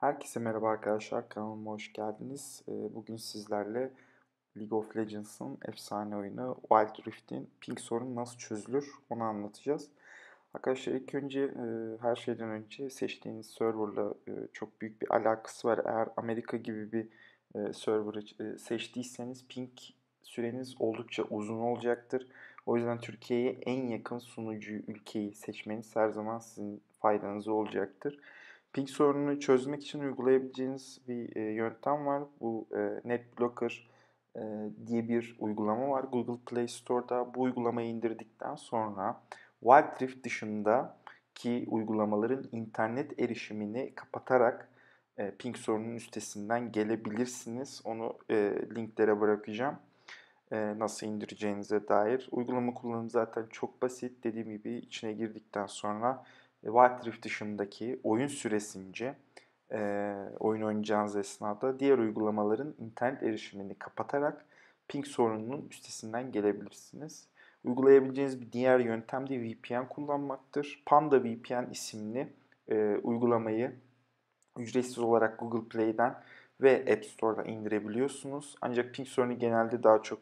Herkese merhaba arkadaşlar, kanalıma hoş geldiniz. Ee, bugün sizlerle League of Legends'ın efsane oyunu Wild Rift'in ping sorunu nasıl çözülür onu anlatacağız. Arkadaşlar ilk önce e, her şeyden önce seçtiğiniz serverla e, çok büyük bir alakası var. Eğer Amerika gibi bir e, server seçtiyseniz ping süreniz oldukça uzun olacaktır. O yüzden Türkiye'ye en yakın sunucu ülkeyi seçmeniz her zaman sizin faydanıza olacaktır ping sorununu çözmek için uygulayabileceğiniz bir e, yöntem var. Bu e, NetBlocker e, diye bir uygulama var. Google Play Store'da bu uygulamayı indirdikten sonra Wild Rift dışında ki uygulamaların internet erişimini kapatarak e, ping sorunun üstesinden gelebilirsiniz. Onu e, linklere bırakacağım. E, nasıl indireceğinize dair. Uygulama kullanımı zaten çok basit. Dediğim gibi içine girdikten sonra e, Wild Rift dışındaki oyun süresince e, oyun oynayacağınız esnada diğer uygulamaların internet erişimini kapatarak ping sorununun üstesinden gelebilirsiniz. Uygulayabileceğiniz bir diğer yöntem de VPN kullanmaktır. Panda VPN isimli e, uygulamayı ücretsiz olarak Google Play'den ve App Store'da indirebiliyorsunuz. Ancak ping sorunu genelde daha çok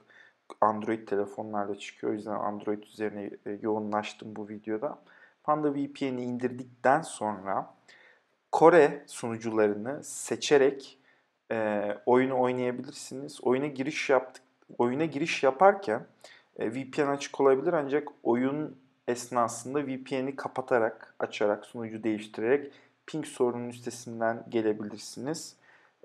Android telefonlarda çıkıyor. O yüzden Android üzerine e, yoğunlaştım bu videoda. Panda VPN'i indirdikten sonra Kore sunucularını seçerek e, oyunu oynayabilirsiniz. Oyuna giriş yaptık, oyuna giriş yaparken e, VPN açık olabilir ancak oyun esnasında VPN'i kapatarak, açarak, sunucu değiştirerek ping sorunun üstesinden gelebilirsiniz.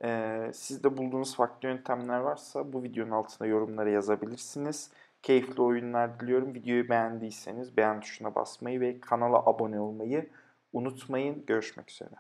E, sizde bulduğunuz farklı yöntemler varsa bu videonun altına yorumlara yazabilirsiniz. Keyifli oyunlar diliyorum. Videoyu beğendiyseniz beğen tuşuna basmayı ve kanala abone olmayı unutmayın. Görüşmek üzere.